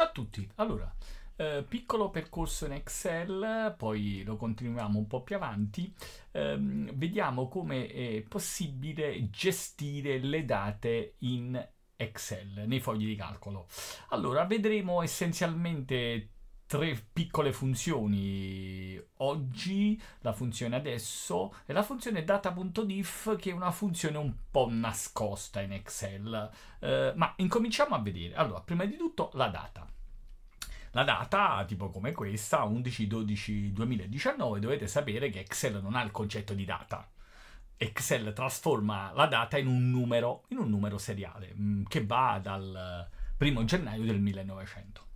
Ciao a tutti, allora, eh, piccolo percorso in Excel, poi lo continuiamo un po' più avanti, eh, vediamo come è possibile gestire le date in Excel, nei fogli di calcolo. Allora, vedremo essenzialmente tre piccole funzioni oggi, la funzione adesso e la funzione data.diff che è una funzione un po' nascosta in Excel. Eh, ma incominciamo a vedere. Allora, prima di tutto la data. La data, tipo come questa, 11-12-2019, dovete sapere che Excel non ha il concetto di data. Excel trasforma la data in un numero, in un numero seriale, mm, che va dal eh, primo gennaio del 1900.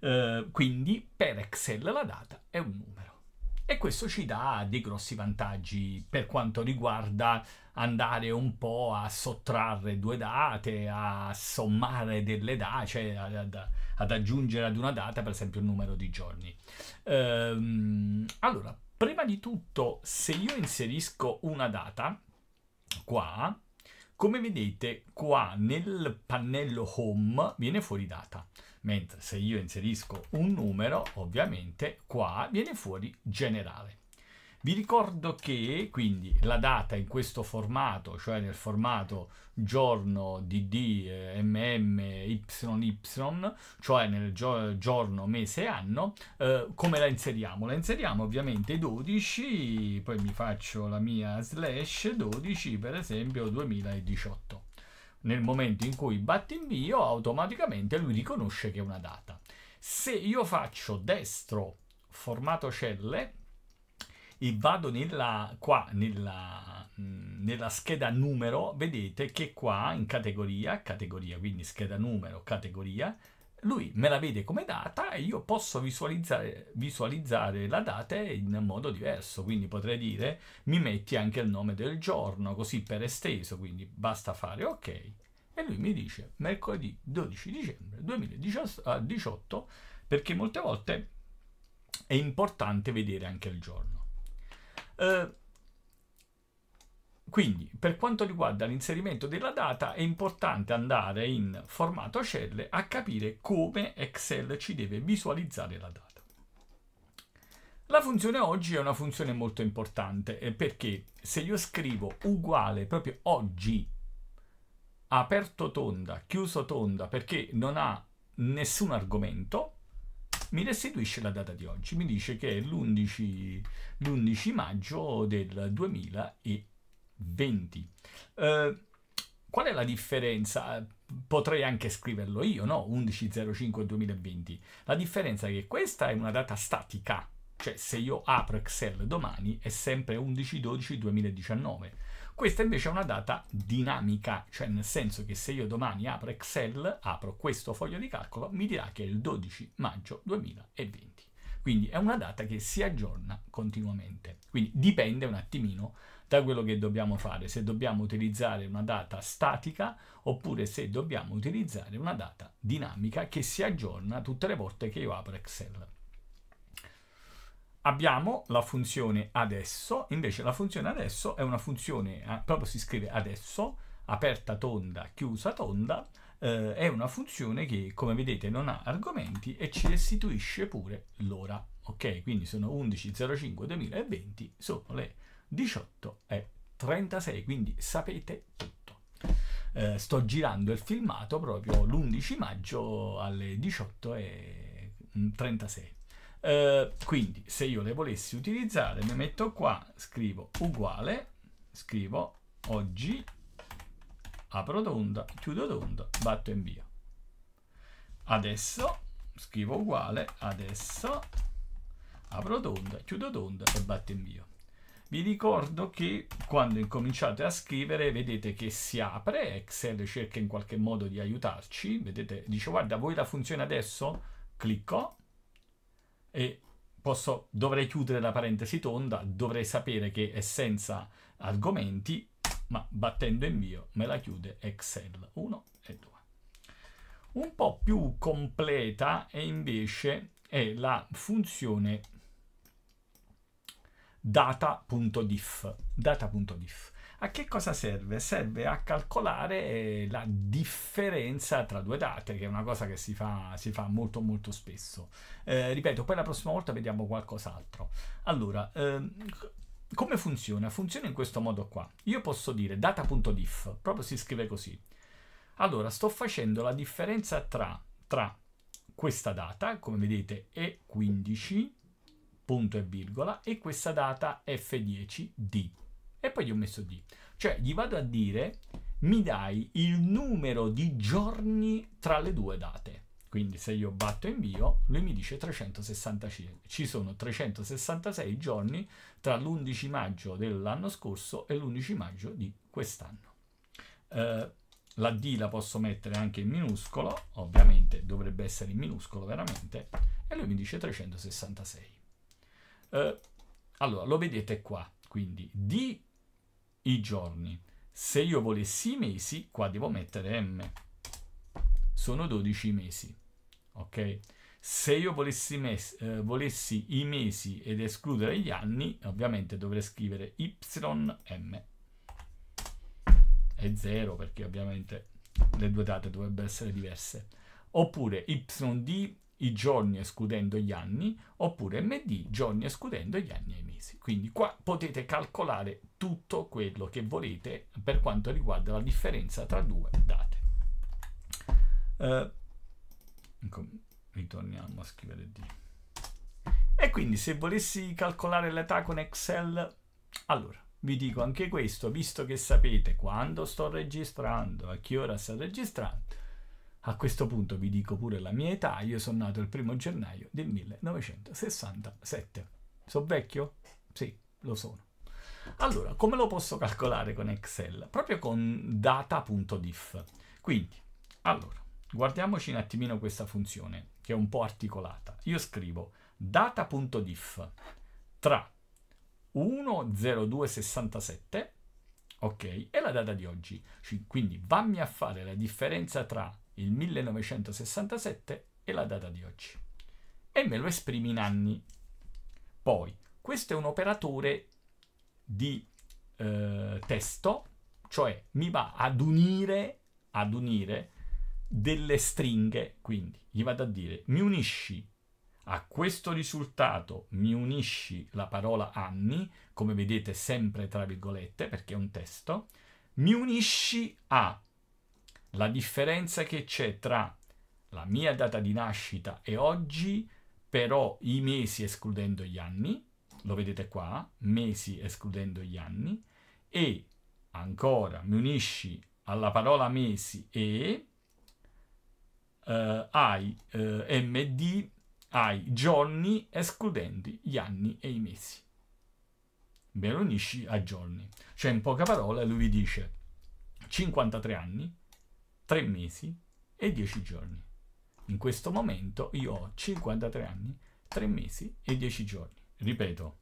Eh, quindi per Excel la data è un numero. E questo ci dà dei grossi vantaggi per quanto riguarda andare un po' a sottrarre due date, a sommare delle date, cioè ad, ad, aggiungere ad una data per esempio il numero di giorni. Ehm, allora, prima di tutto, se io inserisco una data qua, come vedete qua nel pannello home viene fuori data, mentre se io inserisco un numero ovviamente qua viene fuori generale. Vi ricordo che quindi la data in questo formato, cioè nel formato giorno DD eh, MM YY, cioè nel gio- giorno, mese anno, eh, come la inseriamo? La inseriamo ovviamente 12, poi mi faccio la mia slash 12 per esempio 2018. Nel momento in cui batti invio, automaticamente lui riconosce che è una data. Se io faccio destro formato celle e vado nella, qua nella, nella scheda numero, vedete che qua in categoria, categoria, quindi scheda numero, categoria, lui me la vede come data e io posso visualizzare, visualizzare, la data in modo diverso, quindi potrei dire mi metti anche il nome del giorno, così per esteso, quindi basta fare ok. E lui mi dice mercoledì 12 dicembre 2018 ah, perché molte volte è importante vedere anche il giorno. Eh, quindi, per quanto riguarda l'inserimento della data, è importante andare in formato celle a capire come Excel ci deve visualizzare la data. La funzione oggi è una funzione molto importante eh, perché se io scrivo uguale proprio oggi, aperto tonda, chiuso tonda, perché non ha nessun argomento, mi restituisce la data di oggi, mi dice che è l'11, maggio del 2020. Eh, qual è la differenza? Potrei anche scriverlo io, no? 11.05.2020. La differenza è che questa è una data statica, cioè se io apro Excel domani è sempre 11-12-2019. Questa invece è una data dinamica, cioè nel senso che se io domani apro Excel, apro questo foglio di calcolo, mi dirà che è il 12 maggio 2020. Quindi è una data che si aggiorna continuamente. Quindi dipende un attimino da quello che dobbiamo fare, se dobbiamo utilizzare una data statica oppure se dobbiamo utilizzare una data dinamica che si aggiorna tutte le volte che io apro Excel abbiamo la funzione adesso, invece la funzione adesso è una funzione, eh, proprio si scrive adesso, aperta tonda, chiusa tonda, eh, è una funzione che come vedete non ha argomenti e ci restituisce pure l'ora. Ok, quindi sono 11.05.2020, sono le 18.36, quindi sapete tutto. Eh, sto girando il filmato proprio l'11 maggio alle 18.36. Eh, quindi se io le volessi utilizzare mi metto qua, scrivo uguale, scrivo oggi, apro d'onda, chiudo d'onda, batto invio. Adesso scrivo uguale, adesso apro d'onda, chiudo d'onda e batto invio. Vi ricordo che quando incominciate a scrivere vedete che si apre, Excel cerca in qualche modo di aiutarci, vedete, dice guarda vuoi la funzione adesso? Clicco, e posso, dovrei chiudere la parentesi tonda, dovrei sapere che è senza argomenti, ma battendo invio me la chiude Excel 1 e 2. Un po' più completa è invece è la funzione data.diff. Data.diff. A che cosa serve? Serve a calcolare eh, la differenza tra due date, che è una cosa che si fa, si fa molto molto spesso. Eh, ripeto, poi la prossima volta vediamo qualcos'altro. Allora, ehm, come funziona? Funziona in questo modo qua. Io posso dire data.diff, proprio si scrive così. Allora, sto facendo la differenza tra, tra questa data, come vedete, è 15, punto e virgola, e questa data F10D. E poi gli ho messo D. Cioè, gli vado a dire, mi dai il numero di giorni tra le due date. Quindi se io batto invio, lui mi dice 365. Ci sono 366 giorni tra l'11 maggio dell'anno scorso e l'11 maggio di quest'anno. Eh, la D la posso mettere anche in minuscolo, ovviamente dovrebbe essere in minuscolo veramente, e lui mi dice 366. Eh, allora, lo vedete qua, quindi D i giorni. Se io volessi i mesi, qua devo mettere m. Sono 12 mesi, ok? Se io volessi, mes- eh, volessi i mesi ed escludere gli anni, ovviamente dovrei scrivere ym e 0 perché ovviamente le due date dovrebbero essere diverse. Oppure yd i giorni escludendo gli anni, oppure md giorni escludendo gli anni e i mesi. Quindi qua potete calcolare tutto quello che volete per quanto riguarda la differenza tra due date. Uh, ritorniamo a scrivere D. E quindi se volessi calcolare l'età con Excel, allora vi dico anche questo, visto che sapete quando sto registrando, a che ora sto registrando, a questo punto vi dico pure la mia età, io sono nato il primo gennaio del 1967. Sono vecchio? Sì, lo sono. Allora, come lo posso calcolare con Excel? Proprio con data.diff. Quindi, allora, guardiamoci un attimino questa funzione, che è un po' articolata. Io scrivo data.diff tra 10267, ok, e la data di oggi. Quindi vammi a fare la differenza tra il 1967 e la data di oggi. E me lo esprimi in anni. Poi, questo è un operatore di eh, testo, cioè mi va ad unire, ad unire delle stringhe, quindi gli vado a dire mi unisci a questo risultato mi unisci la parola anni, come vedete sempre tra virgolette perché è un testo, mi unisci a la differenza che c'è tra la mia data di nascita e oggi però i mesi escludendo gli anni, lo vedete qua, mesi escludendo gli anni, e ancora mi unisci alla parola mesi e eh, hai eh, md, hai giorni escludendo gli anni e i mesi. Me lo unisci a giorni. Cioè in poche parole lui vi dice 53 anni, 3 mesi e 10 giorni. In questo momento io ho 53 anni, 3 mesi e 10 giorni. Ripeto,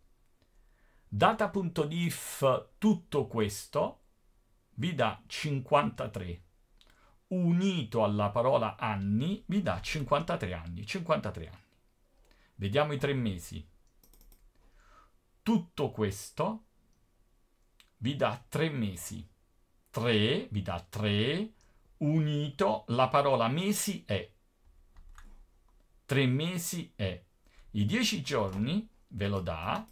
data.dif tutto questo vi dà 53 unito alla parola anni vi dà 53 anni, 53 anni. Vediamo i tre mesi. Tutto questo vi dà tre mesi. 3 vi dà 3 unito la parola mesi è tre mesi è. I dieci giorni ve lo dà,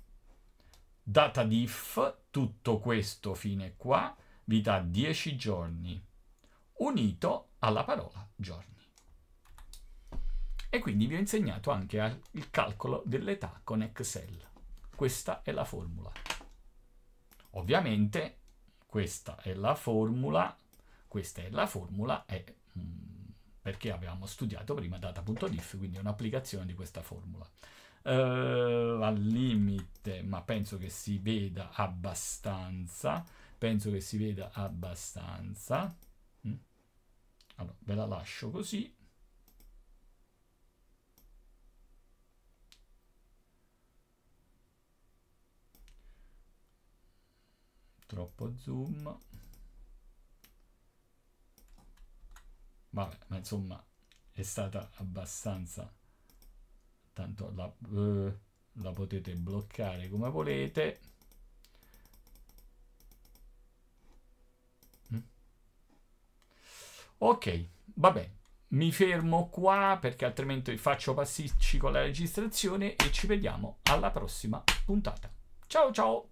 data diff, tutto questo fine qua, vi dà dieci giorni, unito alla parola giorni. E quindi vi ho insegnato anche il calcolo dell'età con Excel. Questa è la formula. Ovviamente questa è la formula, questa è la formula, è mm, perché avevamo studiato prima data.diff, quindi è un'applicazione di questa formula. Uh, al limite, ma penso che si veda abbastanza, penso che si veda abbastanza. Mm. Allora, ve la lascio così. Troppo zoom. Vabbè, ma insomma è stata abbastanza... Tanto la, eh, la potete bloccare come volete. Mm. Ok, vabbè, mi fermo qua perché altrimenti faccio pasticci con la registrazione e ci vediamo alla prossima puntata. Ciao ciao!